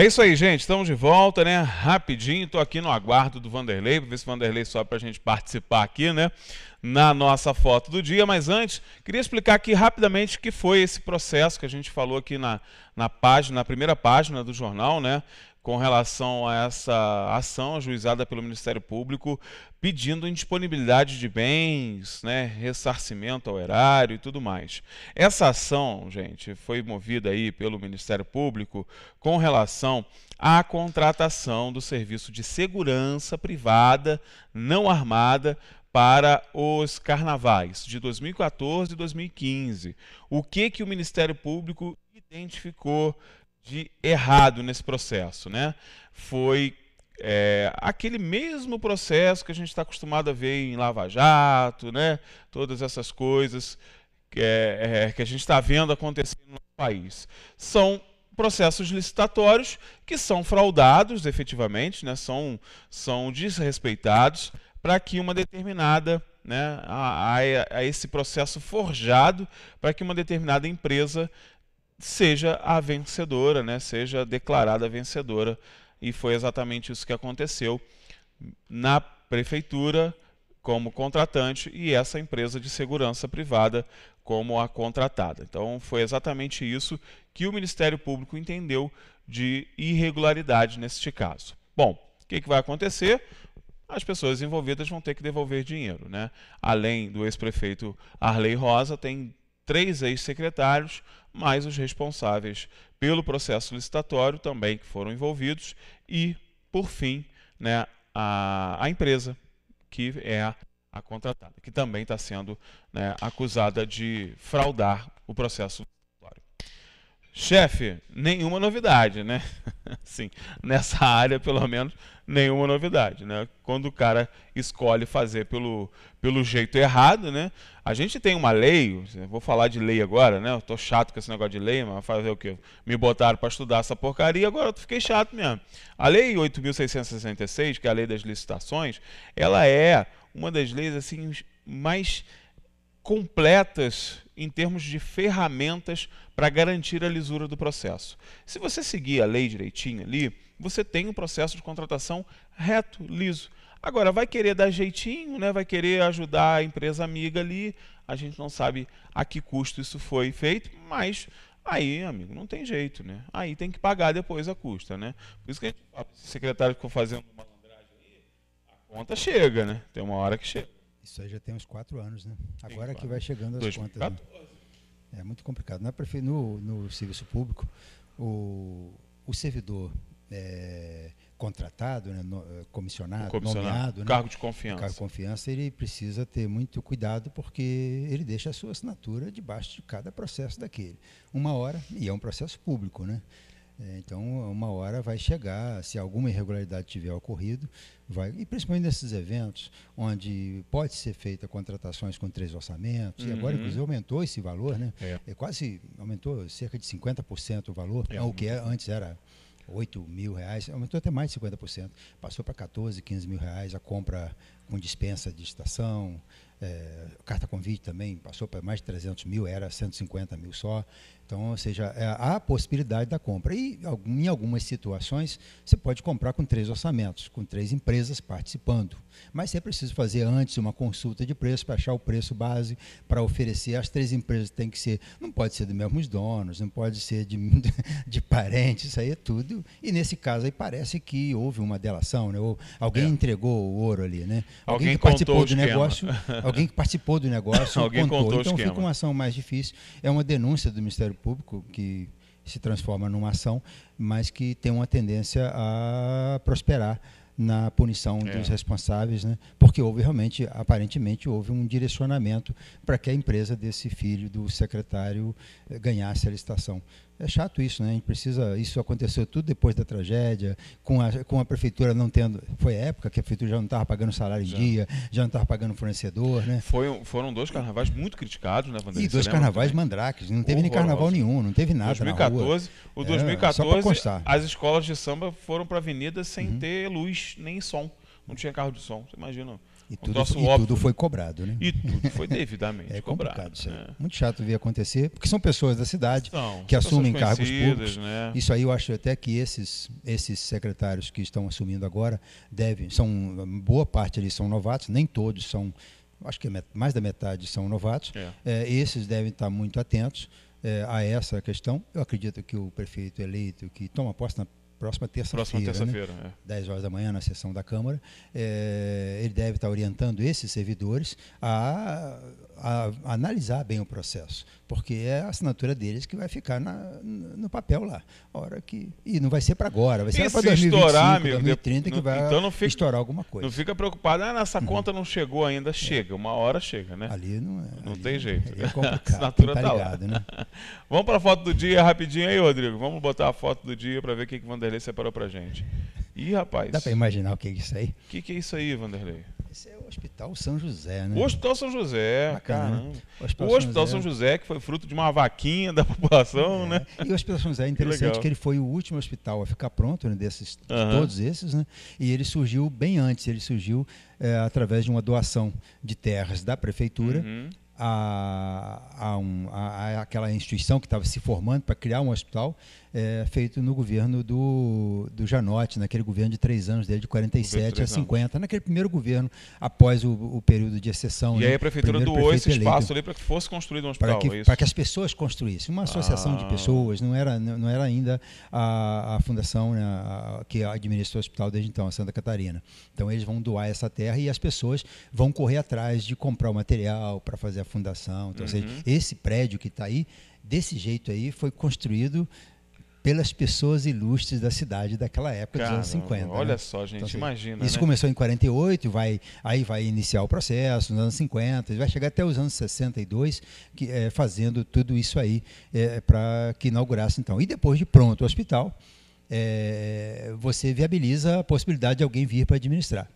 É isso aí, gente. Estamos de volta, né? Rapidinho, estou aqui no aguardo do Vanderlei, para ver se o Vanderlei sobe para a gente participar aqui, né? Na nossa foto do dia. Mas antes, queria explicar aqui rapidamente o que foi esse processo que a gente falou aqui na, na página, na primeira página do jornal, né? com relação a essa ação juizada pelo Ministério Público, pedindo indisponibilidade de bens, né, ressarcimento ao erário e tudo mais. Essa ação, gente, foi movida aí pelo Ministério Público com relação à contratação do serviço de segurança privada não armada para os carnavais de 2014 e 2015. O que que o Ministério Público identificou de errado nesse processo, né? Foi é, aquele mesmo processo que a gente está acostumado a ver em Lava Jato, né? Todas essas coisas que, é, é que a gente está vendo acontecer no país. São processos licitatórios que são fraudados efetivamente, né? são, são desrespeitados para que uma determinada né, a, a, a esse processo forjado para que uma determinada empresa seja a vencedora, né? seja declarada vencedora. E foi exatamente isso que aconteceu na prefeitura como contratante e essa empresa de segurança privada como a contratada. Então foi exatamente isso que o Ministério Público entendeu de irregularidade neste caso. Bom, o que, que vai acontecer? as pessoas envolvidas vão ter que devolver dinheiro. Né? Além do ex-prefeito Arley Rosa, tem três ex-secretários, mais os responsáveis pelo processo licitatório também que foram envolvidos e, por fim, né, a, a empresa que é a contratada, que também está sendo né, acusada de fraudar o processo Chefe, nenhuma novidade, né? Sim, nessa área, pelo menos, nenhuma novidade, né? Quando o cara escolhe fazer pelo, pelo jeito errado, né? A gente tem uma lei, vou falar de lei agora, né? Eu tô chato com esse negócio de lei, mas fazer o quê? Me botaram para estudar essa porcaria, agora eu fiquei chato mesmo. A lei 8666, que é a lei das licitações, ela é uma das leis assim mais completas em termos de ferramentas para garantir a lisura do processo. Se você seguir a lei direitinho ali, você tem um processo de contratação reto, liso. Agora, vai querer dar jeitinho, né? vai querer ajudar a empresa amiga ali, a gente não sabe a que custo isso foi feito, mas Aí, amigo, não tem jeito, né? Aí tem que pagar depois a custa, né? Por isso que a gente, o secretário ficou fazendo malandragem aí, a conta chega, né? Tem uma hora que chega. Isso aí já tem uns quatro anos, né? Agora que vai chegando as 2004? contas. Né? É muito complicado. Na é prefe... no, no serviço público, o, o servidor é, contratado, né, no, é, comissionado, comissionado, nomeado, né? cargo né, de confiança. Cargo de confiança, ele precisa ter muito cuidado porque ele deixa a sua assinatura debaixo de cada processo daquele. Uma hora, e é um processo público, né? É, então, uma hora vai chegar, se alguma irregularidade tiver ocorrido, vai. E principalmente nesses eventos, onde pode ser feita contratações com três orçamentos, uhum. e agora, uhum. inclusive, aumentou esse valor, né? É. é quase aumentou cerca de 50% o valor, é. Né? o que é, antes era 8 mil reais, aumentou até mais de 50%. Passou para 14, 15 mil reais a compra com dispensa de estação, é, carta convite também passou para mais de 300 mil, era 150 mil só. Então, ou seja, é, há a possibilidade da compra. E em algumas situações, você pode comprar com três orçamentos, com três empresas participando. Mas você precisa fazer antes uma consulta de preço para achar o preço base para oferecer. As três empresas têm que ser, não pode ser dos mesmos donos, não pode ser de, de parentes, isso aí é tudo. E nesse caso aí parece que houve uma delação, né? ou alguém é. entregou o ouro ali. Né? Alguém, alguém que participou do negócio. Alguém que participou do negócio alguém contou. contou então fica uma ação mais difícil. É uma denúncia do Ministério público que se transforma numa ação, mas que tem uma tendência a prosperar na punição é. dos responsáveis, né? porque houve realmente, aparentemente, houve um direcionamento para que a empresa desse filho do secretário eh, ganhasse a licitação. É chato isso, né? A gente precisa. Isso aconteceu tudo depois da tragédia, com a, com a prefeitura não tendo. Foi época que a prefeitura já não estava pagando salário em já. dia, já não estava pagando fornecedor, né? Foi, foram dois carnavais muito criticados, né, Vanderlei? E dois carnavais também? mandrakes. Não teve nem carnaval nenhum, não teve nada. 2014, O 2014, é, as escolas de samba foram para a avenida sem uhum. ter luz nem som. Não tinha carro de som. Você imagina e tudo, nosso e tudo né? foi cobrado, né? E tudo foi devidamente é cobrado. Isso né? Muito chato ver acontecer, porque são pessoas da cidade são, que assumem cargos públicos. Né? Isso aí eu acho até que esses, esses secretários que estão assumindo agora devem, são boa parte ali são novatos, nem todos são, acho que é mais da metade são novatos. É. É, esses devem estar muito atentos. É, a essa questão. Eu acredito que o prefeito eleito, que toma posse na próxima terça-feira. Próxima né? terça-feira, né? é. 10 horas da manhã na sessão da Câmara. É, ele deve estar orientando esses servidores a a, analisar bem o processo, porque é a assinatura deles que vai ficar na, no papel lá. Hora que, e não vai ser para agora, vai ser para 2025, estourar, meu, 2030 não, que vai então não fica, estourar alguma coisa. Não fica preocupado, ah, uhum. conta não chegou ainda, é. chega, é. uma hora chega, né? Ali não é. Não tem é jeito. É complicado, tá a assinatura está tá ligado, Né? Vamos para a foto do dia rapidinho aí, Rodrigo. Vamos botar a foto do dia para ver o que, que Vanderlei separou para gente. Ih, rapaz. Dá para imaginar o que é isso aí? O que, que é isso aí, Vanderlei? Esse é o Hospital São José, né? O Hospital São José, né? O Hospital, o Hospital São, José... São, José. que foi fruto de uma vaquinha da população, é. né? E o Hospital São José é interessante que, que ele foi o último hospital a ficar pronto, né, desses, uhum. de todos esses, né? E ele surgiu bem antes, ele surgiu é, através de uma doação de terras da prefeitura uhum. a, a, um, a, a, aquela instituição que estava se formando para criar um hospital é, feito no governo do, do Janote naquele governo de três anos dele, de 47 a 50, anos. naquele primeiro governo após o, o período de exceção. E né? aí a prefeitura doou esse eleito, espaço ali para que fosse construído um hospital. Para que, é para que as pessoas construíssem, uma associação ah. de pessoas, não era, não era ainda a, a fundação né, a, que administra o hospital desde então, a Santa Catarina. Então eles vão doar essa terra e as pessoas vão correr atrás de comprar o material para fazer a fundação. Então, uhum. ou seja, uhum. esse prédio que está aí, desse jeito aí, foi construído pelas pessoas ilustres da cidade daquela época dos anos 50. Olha né? só, gente, então, assim, imagina. Isso né? começou em 48, vai, aí vai iniciar o processo nos anos 50, vai chegar até os anos 62, que, é, fazendo tudo isso aí é, eh, para que inaugurasse então. E depois de pronto o hospital, é, você viabiliza a possibilidade de alguém vir para administrar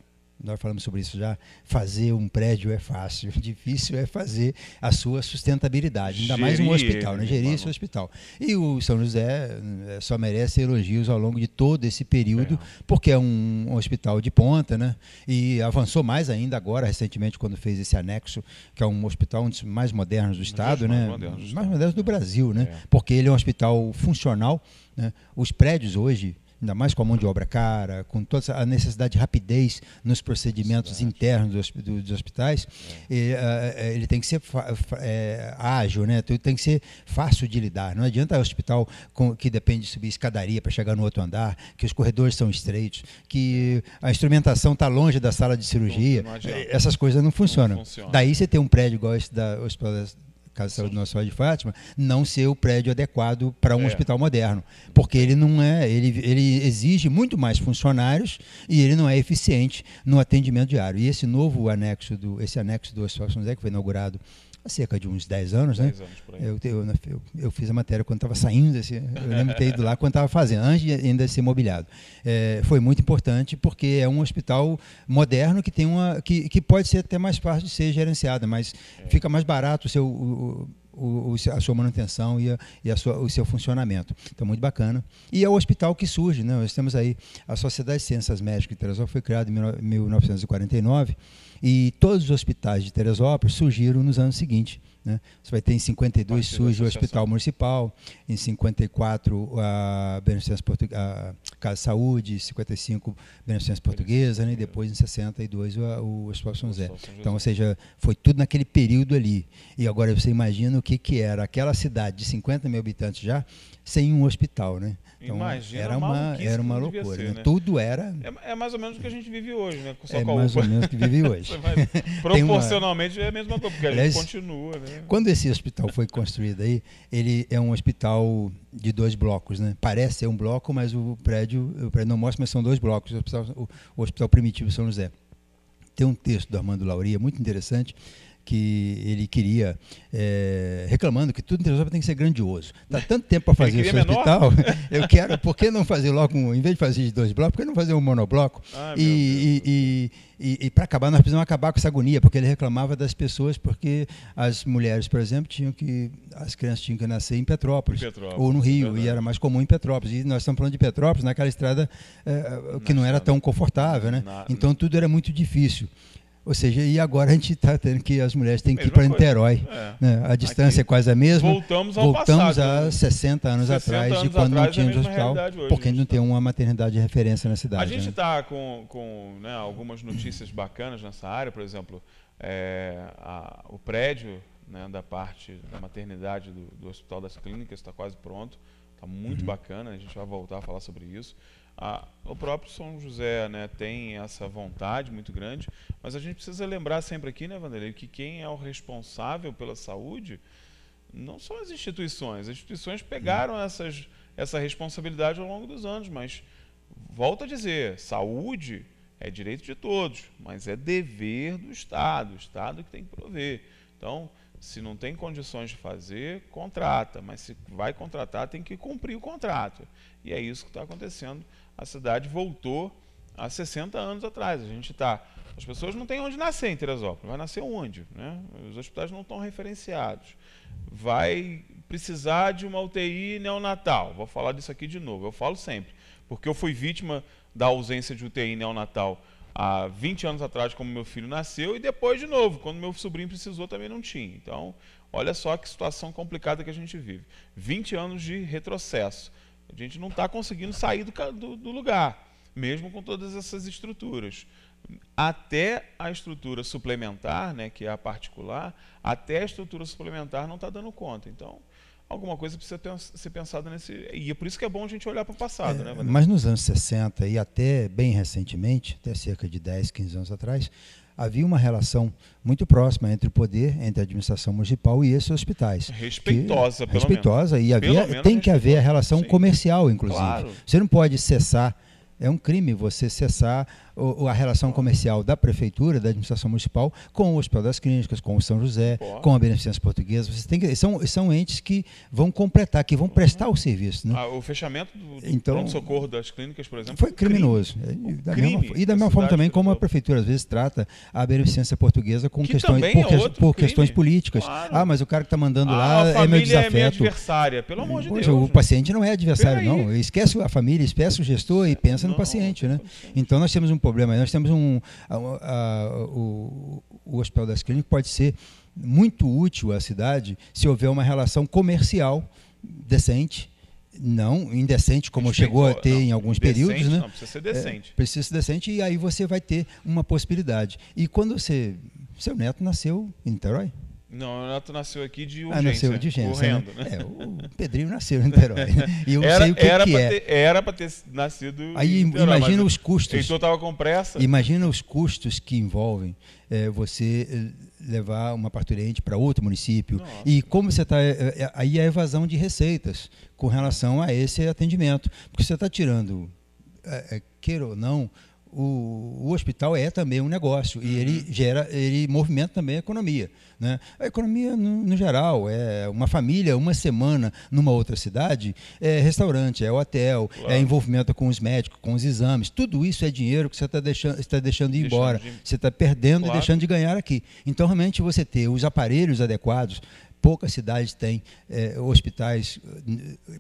nós falamos sobre isso já, fazer um prédio é fácil, difícil é fazer a sua sustentabilidade, ainda mais um hospital, né? né? gerir esse hospital. E o São José eh, só merece elogios ao longo de todo esse período, é. porque é um, hospital de ponta, né? E avançou mais ainda agora, recentemente, quando fez esse anexo, que é um hospital um dos mais modernos do Estado, né? Mais modernos, mais modernos do Brasil, né? É. Porque ele é um hospital funcional, né? Os prédios hoje ainda mais com a mão de obra cara, com toda a necessidade de rapidez nos procedimentos internos dos, dos hospitais, é. e, uh, ele tem que ser é, ágil, né? tem que ser fácil de lidar. Não adianta o hospital com, que depende de subir escadaria para chegar no outro andar, que os corredores são estreitos, que a instrumentação está longe da sala de cirurgia. Essas coisas não funcionam. não Daí você tem um prédio igual esse da Hospital Casa de Saúde Sim. Nossa Senhora de Fátima, não ser o prédio adequado para um é. hospital moderno. Porque ele não é, ele, ele exige muito mais funcionários e ele não é eficiente no atendimento diário. E esse novo anexo do, esse anexo do Hospital São José, que foi inaugurado há cerca de uns 10 anos, 10 né? Anos eu, eu, né, eu, eu, fiz a matéria quando estava saindo, desse, assim, eu lembro de ter ido lá quando estava fazendo, antes de ainda ser mobiliado. É, foi muito importante porque é um hospital moderno que tem uma que, que pode ser até mais fácil de ser gerenciada, mas é. fica mais barato o seu o, o, a sua manutenção e, a, e a sua, o seu funcionamento. Então, muito bacana. E é o hospital que surge. Né? Nós temos aí a Sociedade de Ciências Médicas de Teresópolis, foi criada em 1949, e todos os hospitais de Teresópolis surgiram nos anos seguintes. Né? Você vai ter em 52 surge o Hospital Municipal, em 54 a Beneficência Portuguesa, Casa de Saúde, 55 Beneficência Portuguesa, né? e depois em 62 o, o Hospital São José. Então, ou seja, foi tudo naquele período ali. E agora você imagina o que, que era aquela cidade de 50 mil habitantes já, sem um hospital, né? Então, Imagina era uma, era uma loucura. Ser, né? né? Tudo era. É, é, mais ou menos o que a gente vive hoje, né? Só é mais ou menos o que vive hoje. proporcionalmente uma... é a mesma coisa, porque Aliás, a gente continua. Né? Quando esse hospital foi construído aí, ele é um hospital de dois blocos, né? Parece ser um bloco, mas o prédio, o prédio não mostra, mas são dois blocos. O hospital, o, o hospital Primitivo São José. Tem um texto do Armando Lauria muito interessante que ele queria, é, reclamando que tudo em Teresópolis tem que ser grandioso. Dá tá tanto tempo para fazer o seu hospital, eu quero, por que não fazer logo, em vez de fazer de dois blocos, por que não fazer um monobloco? Ai, ah, e, e, e, e para acabar, nós precisamos acabar com essa agonia, porque ele reclamava das pessoas, porque as mulheres, por exemplo, tinham que, as crianças tinham que nascer em Petrópolis, em Petrópolis ou no Rio, é e era mais comum em Petrópolis. E nós estamos falando de Petrópolis, naquela estrada é, é que não era tão confortável, né? então tudo era muito difícil. Ou seja, e agora a gente está tendo que as mulheres têm que ir para Niterói. É. Né? A distância Aqui, é quase a mesma. Voltamos, ao voltamos passado, né? é a 60 anos 60 atrás anos de quando atrás, não tínhamos hospital, porque gente, não tá tem uma maternidade de referência na cidade. A gente está né? Tá com, com né, algumas notícias bacanas nessa área, por exemplo, é, a, o prédio né, da parte da maternidade do, do Hospital das Clínicas está quase pronto, está muito uhum. bacana, a gente vai voltar a falar sobre isso. A, o próprio São José né, tem essa vontade muito grande, mas a gente precisa lembrar sempre aqui, né, Vanderlei, que quem é o responsável pela saúde não são as instituições. As instituições pegaram essas, essa responsabilidade ao longo dos anos, mas volto a dizer, saúde é direito de todos, mas é dever do Estado, o Estado que tem que prover. Então, se não tem condições de fazer, contrata, mas se vai contratar, tem que cumprir o contrato. E é isso que está acontecendo. A cidade voltou há 60 anos atrás. A gente está. As pessoas não têm onde nascer em Teresópolis. Vai nascer onde? Né? Os hospitais não estão referenciados. Vai precisar de uma UTI neonatal. Vou falar disso aqui de novo. Eu falo sempre, porque eu fui vítima da ausência de UTI neonatal há 20 anos atrás, como meu filho nasceu, e depois de novo, quando meu sobrinho precisou, também não tinha. Então, olha só que situação complicada que a gente vive. 20 anos de retrocesso. A gente não está conseguindo sair do, do, do lugar, mesmo com todas essas estruturas até a estrutura suplementar, né, que é a particular, até a estrutura suplementar não está dando conta. Então, alguma coisa precisa ser pensada nesse. E é por isso que é bom a gente olhar para o passado, é, né, Vanessa? Mas nos anos 60 e até bem recentemente, até cerca de 10, 15 anos atrás, havia uma relação muito próxima entre o poder, entre a administração municipal e esses hospitais. Respeitosa, que, pelo Respeitosa, menos. e havia, tem que haver a relação Sim. comercial, inclusive. Claro. Você não pode cessar. É um crime você cessar a relação comercial da prefeitura, da administração municipal, com o Hospital das Clínicas, com o São José, Boa. com a Beneficência Portuguesa. vocês têm que, são, são entes que vão completar, que vão uhum. prestar o serviço. Né? Ah, o fechamento do, então, pronto-socorro das clínicas, por exemplo, foi criminoso. Crime. E da, crime mesma, e da mesma forma também como a prefeitura às vezes trata a Beneficência Portuguesa com que questões, por, é por questões políticas. Claro. Ah, mas o cara que está mandando ah, lá é meu desafeto. É minha adversária, pelo amor de Deus. O né? paciente não é adversário, não. Esquece a família, esquece o gestor e pensa não, no paciente. Né? Então nós temos um problema. Nós temos um. A, a, o, o Hospital das Clínicas pode ser muito útil à cidade se houver uma relação comercial decente não indecente como chegou a ter não, em alguns períodos, né? Não precisa ser decente. É, precisa ser decente e aí você vai ter uma possibilidade. E quando você, seu neto nasceu em Niterói? Não, o Renato nasceu aqui de urgência. Ah, nasceu de urgência. Né? Correndo, né? né? É, o Pedrinho nasceu em Niterói. E eu era, sei o que, era que é. Ter, era para ter nascido Aí Niterói, imagina os custos. Então estava com pressa. Imagina os custos que envolvem é, você é, levar uma parturiente para outro município. Nossa. E como você está. É, é, aí a evasão de receitas com relação a esse atendimento. Porque você está tirando, queira ou não, o, o, hospital é também um negócio uhum. e ele uhum. gera, ele movimenta também a economia. Né? A economia, no, no, geral, é uma família, uma semana numa outra cidade, é restaurante, é hotel, é claro. é envolvimento com os médicos, com os exames. Tudo isso é dinheiro que você está deixando, está deixando ir deixando embora. De... Você está perdendo claro. e deixando de ganhar aqui. Então, realmente, você ter os aparelhos adequados, poucas cidades têm é, hospitais,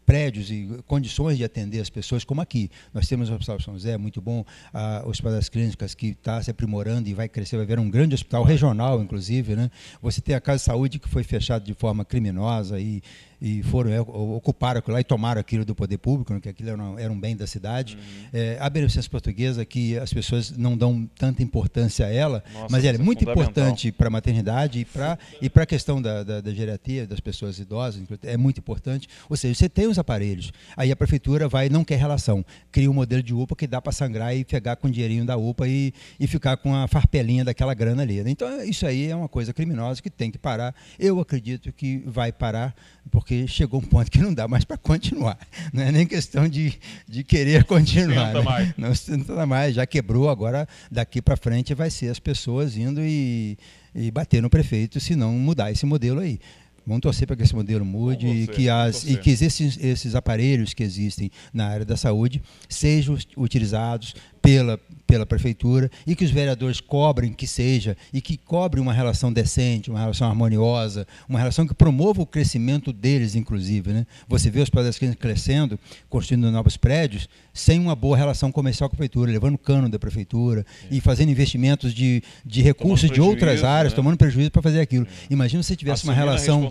prédios e condições de atender as pessoas, como aqui. Nós temos o Hospital São José, muito bom, a, o Hospital das Clínicas, que está se aprimorando e vai crescer, vai haver um grande hospital regional, inclusive. Né? Você tem a Casa de Saúde, que foi fechada de forma criminosa e e foram é, ocuparam aquilo lá e tomaram aquilo do poder público, né, que aquilo era, um, era um bem da cidade. Uhum. É, a beneficência portuguesa, que as pessoas não dão tanta importância a ela, Nossa, mas ela é, é muito importante para a maternidade e para e a questão da, da, da geração terapia das pessoas idosas, é muito importante. Ou seja, você tem os aparelhos, aí a prefeitura vai não quer relação, cria um modelo de UPA que dá para sangrar e pegar com o dinheirinho da UPA e, e ficar com a farpelinha daquela grana ali. Né? Então, isso aí é uma coisa criminosa que tem que parar. Eu acredito que vai parar, porque chegou um ponto que não dá mais para continuar. Não é nem questão de, de querer continuar. Não sustenta né? mais. Não mais, já quebrou, agora daqui para frente vai ser as pessoas indo e e bater no prefeito se não mudar esse modelo aí. Vamos torcer para que esse modelo mude você, e que, as, e que esses, esses aparelhos que existem na área da saúde sejam utilizados pela, pela prefeitura e que os vereadores cobrem que seja e que cobrem uma relação decente, uma relação harmoniosa, uma relação que promova o crescimento deles, inclusive. Né? Você vê os prédios crescendo, construindo novos prédios, sem uma boa relação comercial com a prefeitura, levando cano da prefeitura e fazendo investimentos de, de recursos de outras áreas, né? tomando prejuízo para fazer aquilo. Imagina se tivesse Assumindo uma relação.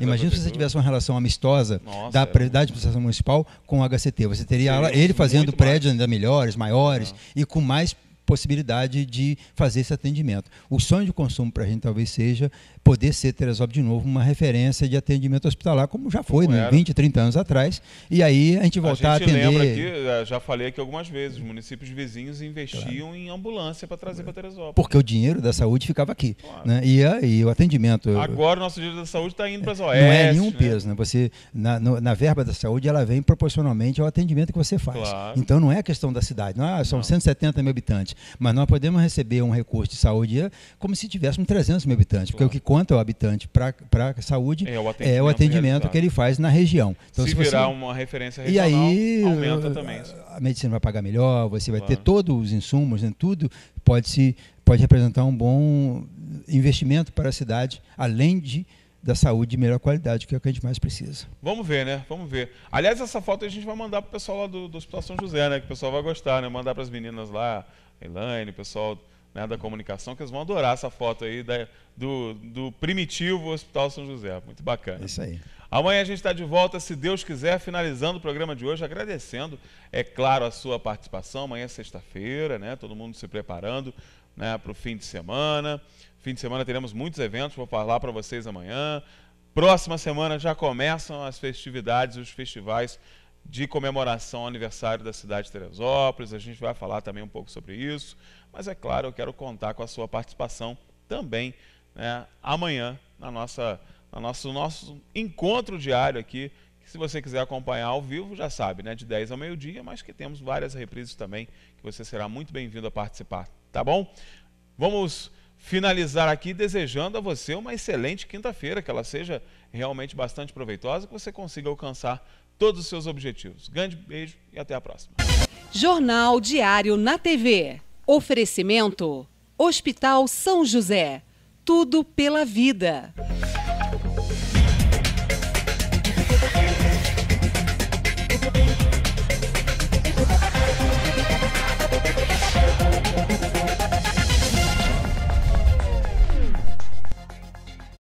Imagina se você tivesse uma relação amistosa Nossa, da, é. de administração municipal com o HCT. Você teria ele fazendo prédios mais. ainda melhores, maiores ah. e com mais mais possibilidade de fazer esse atendimento. O sonho de consumo para a gente talvez seja poder ser Teresópolis de novo uma referência de atendimento hospitalar, como já foi, como né, 20, 30 anos atrás. E aí a gente voltar a, gente a atender. lembra aqui, eh, já falei aqui algumas vezes, municípios vizinhos investiam claro. em ambulância para trazer para Teresópolis. Porque o dinheiro da saúde ficava aqui. Claro. Né? E, a, eh, o atendimento. Eh, Agora o nosso dinheiro da saúde está indo para as OS. Não é nenhum né? peso, né? Você, na, no, na verba da saúde, ela vem proporcionalmente ao atendimento que você faz. Claro. Então não é questão da cidade, não, é, ah, são não. 170 mil habitantes, mas nós podemos receber um recurso de saúde como se tivéssemos 300 mil habitantes, porque o que quanto é o habitante para a saúde é o atendimento, é o atendimento que ele faz na região. Então, se, se virar você... uma referência regional, e aí, uh, aumenta também. Isso. A medicina vai pagar melhor, você vai claro. ter todos os insumos, né, tudo pode, se, pode representar um bom investimento para a cidade, além de da saúde de melhor qualidade, que é o que a gente mais precisa. Vamos ver, né? Vamos ver. Aliás, essa foto a gente vai mandar para o pessoal lá do, do Hospital São José, né? Que o pessoal vai gostar, né? Mandar para as meninas lá, Elaine, o pessoal né, da comunicação, que eles vão adorar essa foto aí da, do, do primitivo Hospital São José. Muito bacana. É isso aí. Amanhã a gente está de volta, se Deus quiser, finalizando o programa de hoje, agradecendo, é claro, a sua participação. Amanhã é sexta-feira, né? Todo mundo se preparando né, para o fim de semana. Fim de semana teremos muitos eventos, vou falar para vocês amanhã. Próxima semana já começam as festividades, os festivais de comemoração ao aniversário da cidade de Teresópolis. A gente vai falar também um pouco sobre isso. Mas é claro, eu quero contar com a sua participação também né, amanhã na nossa, nosso nosso encontro diário aqui. se você quiser acompanhar ao vivo, já sabe, né, de 10 ao meio-dia, mas que temos várias reprises também, que você será muito bem-vindo a participar, tá bom? Vamos finalizar aqui desejando a você uma excelente quinta-feira, que ela seja realmente bastante proveitosa, que você consiga alcançar todos os seus objetivos. Grande beijo e até a próxima. Jornal Diário na TV. Oferecimento: Hospital São José. Tudo pela vida.